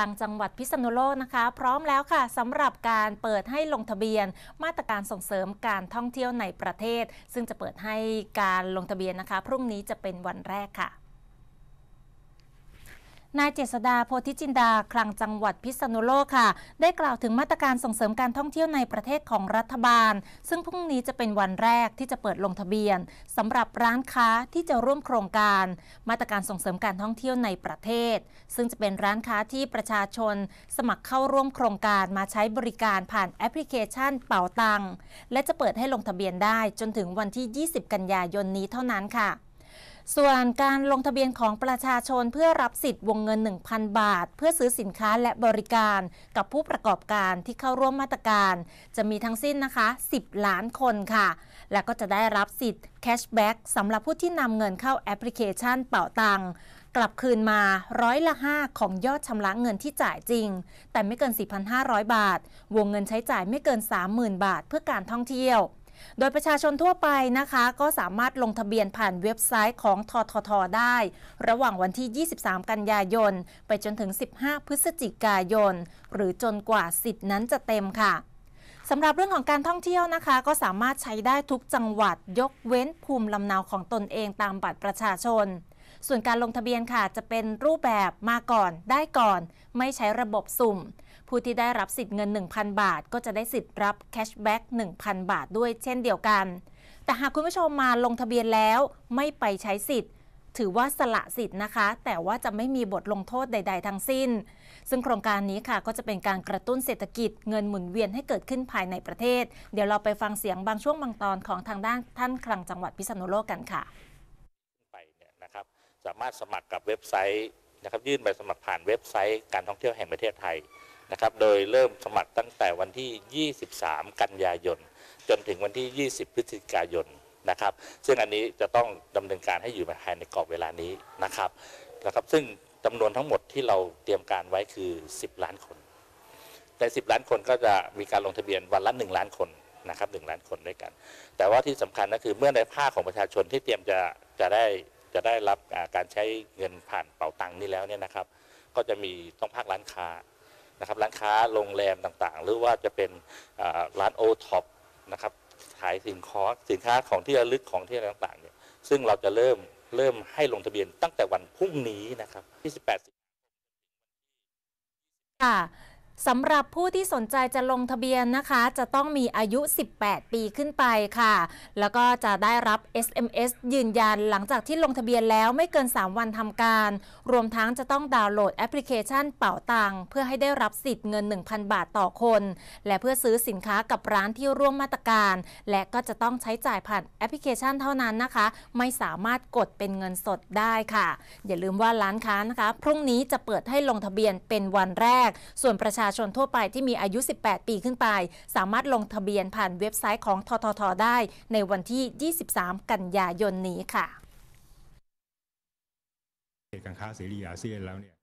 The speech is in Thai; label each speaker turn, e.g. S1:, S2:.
S1: ลังจังหวัดพิษณุโลกนะคะ พร้อมแล้วค่ะสำหรับการเปิดให้ลงทะเบียน มาตรการส่งเสริมการท่องเที่ยวในประเทศ ซึ่งจะเปิดให้การลงทะเบียนนะคะ พรุ่งนี้จะเป็นวันแรกค่ะนายเจษดาโพธิจินดาคลังจังหวัดพิษณุโลกค่ะ ได้กล่าวถึงมาตรการส่งเสริมการท่องเที่ยวในประเทศของรัฐบาล ซึ่งพรุ่งนี้จะเป็นวันแรกที่จะเปิดลงทะเบียน สำหรับร้านค้าที่จะร่วมโครงการมาตรการส่งเสริมการท่องเที่ยวในประเทศ ซึ่งจะเป็นร้านค้าที่ประชาชน สมัครเข้าร่วมโครงการมาใช้บริการผ่านแอปพลิเคชันเป๋าตังและจะเปิดให้ลงทะเบียนได้จนถึงวันที่ 20 กันยายนนี้เท่านั้นค่ะส่วนการลงทะเบียนของประชาชนเพื่อรับสิทธิ์วงเงิน 1,000 บาท เพื่อซื้อสินค้าและบริการกับผู้ประกอบการที่เข้าร่วมมาตรการ จะมีทั้งสิ้นนะคะ 10 ล้านคนค่ะ และก็จะได้รับสิทธิ์แคชแบ็กสำหรับผู้ที่นำเงินเข้าแอปพลิเคชันเป่าตัง กลับคืนมาร้อยละ 5 ของยอดชำระเงินที่จ่ายจริง แต่ไม่เกิน 4,500 บาท วงเงินใช้จ่ายไม่เกิน 30,000 บาท เพื่อการท่องเที่ยวโดยประชาชนทั่วไปนะคะ ก็สามารถลงทะเบียนผ่านเว็บไซต์ของททท ได้ ระหว่างวันที่ 23 กันยายนไปจนถึง 15 พฤศจิกายน หรือจนกว่าสิทธินั้นจะเต็มค่ะ สำหรับเรื่องของการท่องเที่ยวนะคะ ก็สามารถใช้ได้ทุกจังหวัดยกเว้นภูมิลำเนาของตนเองตามบัตรประชาชน ส่วนการลงทะเบียนค่ะจะเป็นรูปแบบมาก่อนได้ก่อน ไม่ใช้ระบบสุ่มผู้ที่ได้รับสิทธิ์เงิน 1,000 บาท ก็จะได้สิทธิ์รับแคชแบ็ก1,000 บาทด้วยเช่นเดียวกัน แต่หากคุณผู้ชมมาลงทะเบียนแล้วไม่ไปใช้สิทธิ์ ถือว่าสละสิทธิ์นะคะ แต่ว่าจะไม่มีบทลงโทษใด ๆ ทั้งสิ้น ซึ่งโครงการนี้ค่ะก็จะเป็นการกระตุ้นเศรษฐกิจ เงินหมุนเวียนให้เกิดขึ้นภายในประเทศ เดี๋ยวเราไปฟังเสียงบางช่วงบางตอนของทางด้านท่านคลังจังหวัดพิษณุโลกกันค่ะ
S2: ไปเนี่ยนะครับสามารถสมัครกับเว็บไซต์นะครับยื่นใบสมัครผ่านเว็บไซต์การท่องเที่ยวแห่งประเทศไทยนะครับ โดยเริ่มสมัครตั้งแต่วันที่ 23 กันยายน จนถึงวันที่ 20 พฤศจิกายน นะครับ ซึ่งอันนี้จะต้องดำเนินการให้อยู่ภายในกรอบเวลานี้นะครับ นะครับ ซึ่งจำนวนทั้งหมดที่เราเตรียมการไว้คือ 10 ล้านคนใน10 ล้านคนก็จะมีการลงทะเบียนวันละ1ล้านคนนะครับหล้านคนด้วยกัน แต่ว่าที่สำคัญก็คือเมื่อในภาคของประชาชนที่เตรียมจะจะได้จะได้รับการใช้เงินผ่านเป่าตังค์นี้แล้วเนี่ยนะครับ ก็จะมีต้องภาคร้านค้านะครับ ร้านค้าโรงแรมต่างๆ หรือว่าจะเป็นร้านโอท็อปนะครับขายสินค้าสินค้าของที่ระลึกของที่อะไรต่าง ๆ เนี่ย ซึ่งเราจะเริ่มเริ่มให้ลงทะเบียนตั้งแต่วันพรุ่งนี้นะครับทีสิ8
S1: ค่ะสำหรับผู้ที่สนใจจะลงทะเบียนนะคะ จะต้องมีอายุ 18 ปีขึ้นไปค่ะ แล้วก็จะได้รับ SMS ยืนยันหลังจากที่ลงทะเบียนแล้วไม่เกิน 3 วันทำการ รวมทั้งจะต้องดาวน์โหลดแอปพลิเคชันเป่าตังเพื่อให้ได้รับสิทธิ์เงิน 1,000 บาทต่อคน และเพื่อซื้อสินค้ากับร้านที่ร่วมมาตรการ และก็จะต้องใช้จ่ายผ่านแอปพลิเคชันเท่านั้นนะคะ ไม่สามารถกดเป็นเงินสดได้ค่ะ อย่าลืมว่าร้านค้านะคะ พรุ่งนี้จะเปิดให้ลงทะเบียนเป็นวันแรก ส่วนประชาาชนทั่วไปที่มีอายุ 18 ปีขึ้นไป สามารถลงทะเบียนผ่านเว็บไซต์ของททท ได้ ในวันที่ 23 กันยายนนี้ค่ะเการค้าเสรีอาเซียนแล้วเนี่ย